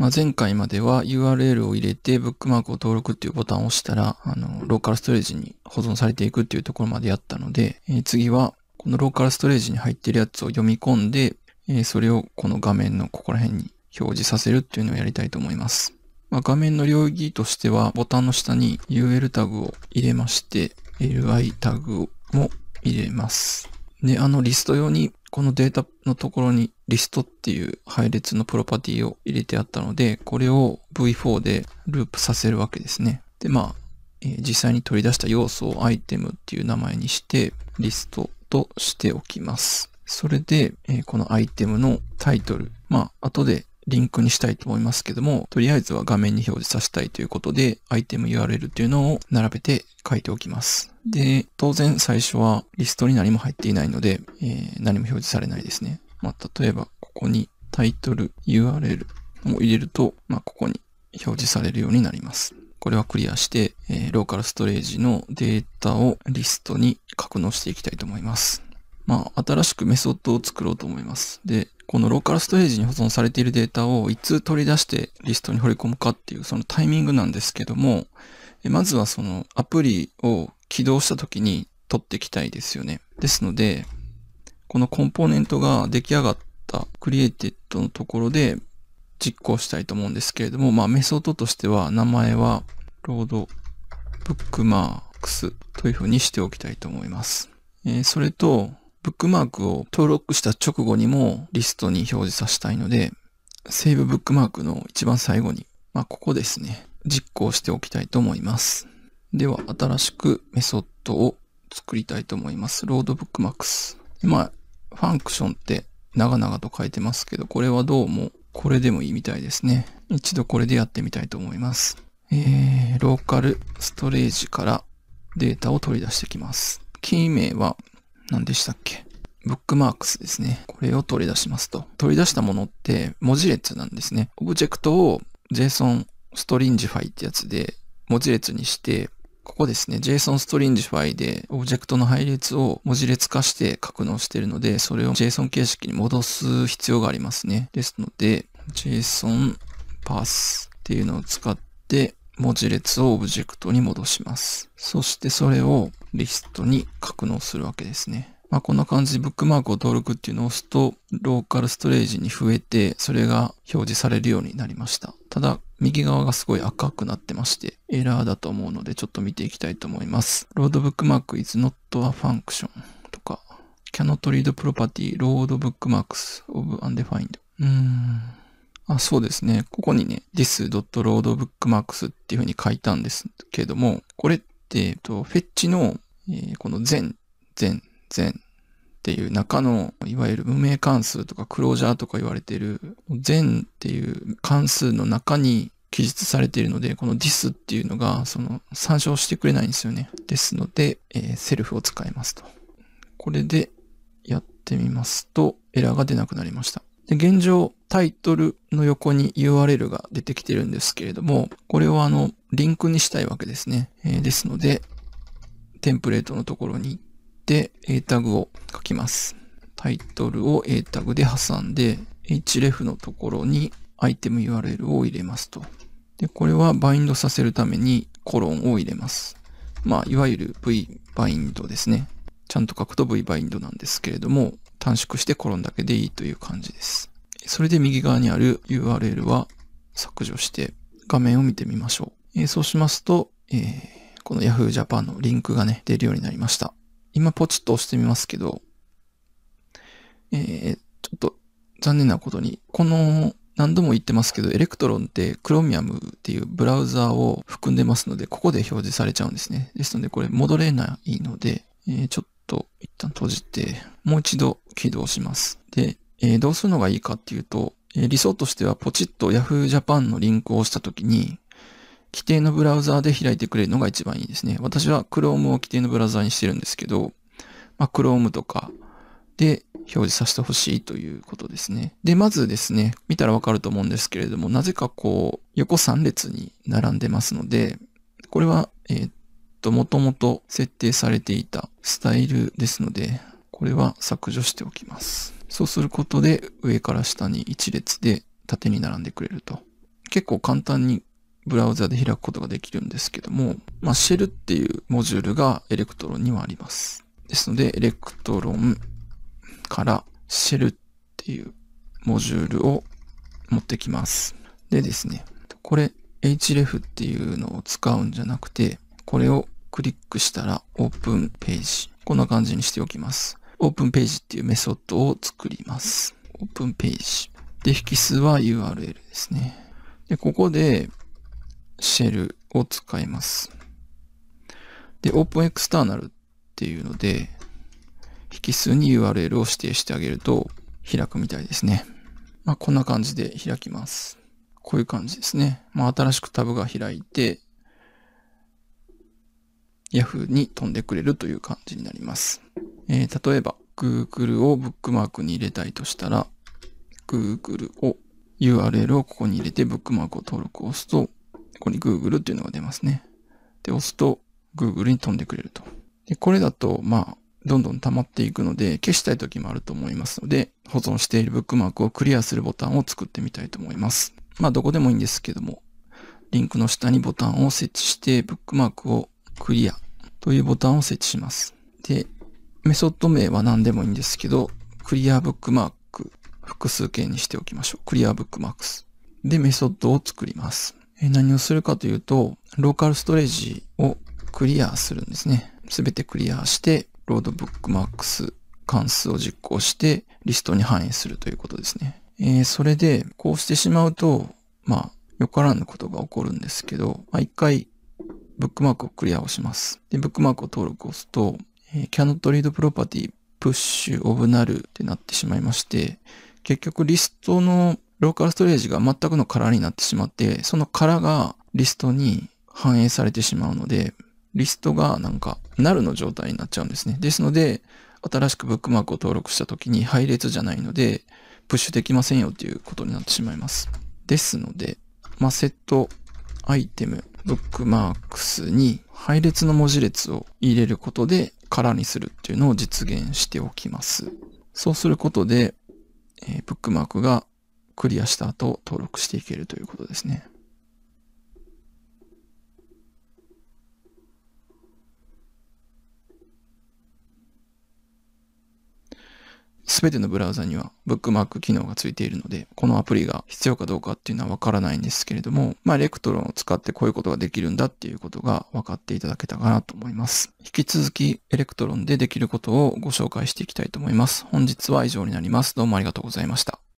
まあ、前回までは URL を入れてブックマークを登録っていうボタンを押したら、あの、ローカルストレージに保存されていくっていうところまでやったので、えー、次はこのローカルストレージに入ってるやつを読み込んで、えー、それをこの画面のここら辺に表示させるっていうのをやりたいと思います。まあ、画面の領域としてはボタンの下に UL タグを入れまして、LI タグも入れます。で、あのリスト用にこのデータのところにリストっていう配列のプロパティを入れてあったので、これを V4 でループさせるわけですね。で、まあ、えー、実際に取り出した要素をアイテムっていう名前にして、リストとしておきます。それで、えー、このアイテムのタイトル、まあ、後でリンクにしたいと思いますけども、とりあえずは画面に表示させたいということで、アイテム URL というのを並べて書いておきます。で、当然最初はリストに何も入っていないので、えー、何も表示されないですね。まあ、例えば、ここにタイトル URL を入れると、まあ、ここに表示されるようになります。これはクリアして、えー、ローカルストレージのデータをリストに格納していきたいと思います。まあ、新しくメソッドを作ろうと思います。で、このローカルストレージに保存されているデータをいつ取り出してリストに掘り込むかっていうそのタイミングなんですけども、まずはそのアプリを起動した時に取っていきたいですよね。ですので、このコンポーネントが出来上がったクリエイテッドのところで実行したいと思うんですけれども、まあメソッドとしては名前はロードブックマークスというふうにしておきたいと思います。えー、それと、ブックマークを登録した直後にもリストに表示させたいので、セーブブックマークの一番最後に、まあ、ここですね、実行しておきたいと思います。では、新しくメソッドを作りたいと思います。ロードブックマークス。今、ファンクションって長々と書いてますけど、これはどうもこれでもいいみたいですね。一度これでやってみたいと思います。えー、ローカルストレージからデータを取り出してきます。キー名は何でしたっけブックマークスですね。これを取り出しますと。取り出したものって文字列なんですね。オブジェクトを JSON ストリンジファイってやつで文字列にして、ここですね、JSON ストリンジファイでオブジェクトの配列を文字列化して格納しているので、それを JSON 形式に戻す必要がありますね。ですので、JSON パスっていうのを使って文字列をオブジェクトに戻します。そしてそれをリストに格納するわけですね。まあ、こんな感じでブックマークを登録っていうのを押すと、ローカルストレージに増えて、それが表示されるようになりました。ただ、右側がすごい赤くなってまして、エラーだと思うので、ちょっと見ていきたいと思います。ロードブックマーク is not a function とか、cannot read property load bookmarks of undefined。うーん。あ、そうですね。ここにね、this.loadbookmarks っていうふうに書いたんですけども、これ、と、フェッチの、えこの全、全、全っていう中の、いわゆる無名関数とかクロージャーとか言われている、全っていう関数の中に記述されているので、このディ i s っていうのが、その、参照してくれないんですよね。ですので、えー、セルフを使いますと。これでやってみますと、エラーが出なくなりました。で現状、タイトルの横に URL が出てきてるんですけれども、これをあの、リンクにしたいわけですね。えー、ですので、テンプレートのところに行って A タグを書きます。タイトルを A タグで挟んで、href のところにアイテム URL を入れますと。で、これはバインドさせるためにコロンを入れます。まあ、いわゆる V バインドですね。ちゃんと書くと V バインドなんですけれども、短縮してコロンだけでいいという感じです。それで右側にある URL は削除して画面を見てみましょう。えー、そうしますと、えー、この Yahoo Japan のリンクがね、出るようになりました。今ポチッと押してみますけど、えー、ちょっと残念なことに、この何度も言ってますけど、エレクトロンって Chromium っていうブラウザーを含んでますので、ここで表示されちゃうんですね。ですので、これ戻れないので、えー、ちょっと一旦閉じて、もう一度起動します。で、えー、どうするのがいいかっていうと、えー、理想としてはポチッと Yahoo Japan のリンクを押したときに、規定のブラウザーで開いてくれるのが一番いいですね。私は Chrome を規定のブラウザーにしてるんですけど、まあ、Chrome とかで表示させてほしいということですね。で、まずですね、見たらわかると思うんですけれども、なぜかこう、横3列に並んでますので、これは、えー、っと、もともと設定されていたスタイルですので、これは削除しておきます。そうすることで、上から下に1列で縦に並んでくれると。結構簡単にブラウザで開くことができるんですけども、まあ、シェルっていうモジュールがエレクトロンにはあります。ですので、エレクトロンからシェルっていうモジュールを持ってきます。でですね、これ href っていうのを使うんじゃなくて、これをクリックしたらオープンページ。こんな感じにしておきます。オープンページっていうメソッドを作ります。オープンページ。で、引数は URL ですね。で、ここでシェルを使います。で、OpenExternal っていうので、引数に URL を指定してあげると開くみたいですね。まあ、こんな感じで開きます。こういう感じですね。まあ、新しくタブが開いて、Yahoo に飛んでくれるという感じになります。えー、例えば、Google をブックマークに入れたいとしたら、Google を URL をここに入れてブックマークを登録を押すと、ここに Google っていうのが出ますね。で、押すと Google に飛んでくれると。で、これだと、まあ、どんどん溜まっていくので、消したい時もあると思いますので、保存しているブックマークをクリアするボタンを作ってみたいと思います。まあ、どこでもいいんですけども、リンクの下にボタンを設置して、ブックマークをクリアというボタンを設置します。で、メソッド名は何でもいいんですけど、クリアブックマーク、複数形にしておきましょう。クリアブックマークス。で、メソッドを作ります。何をするかというと、ローカルストレージをクリアするんですね。すべてクリアして、ロードブックマックス関数を実行して、リストに反映するということですね。えー、それで、こうしてしまうと、まあ、よからぬことが起こるんですけど、まあ、一回、ブックマークをクリアをします。で、ブックマークを登録を押すと、えー、cannot read property push of null ってなってしまいまして、結局リストのローカルストレージが全くの空になってしまって、その空がリストに反映されてしまうので、リストがなんか、なるの状態になっちゃうんですね。ですので、新しくブックマークを登録した時に配列じゃないので、プッシュできませんよっていうことになってしまいます。ですので、マセットアイテム、ブックマークスに配列の文字列を入れることで空にするっていうのを実現しておきます。そうすることで、えー、ブックマークがクリアした後登録していけるということですね。すべてのブラウザにはブックマーク機能がついているので、このアプリが必要かどうかっていうのはわからないんですけれども、まあ、レクトロンを使ってこういうことができるんだっていうことが分かっていただけたかなと思います。引き続き、エレクトロンでできることをご紹介していきたいと思います。本日は以上になります。どうもありがとうございました。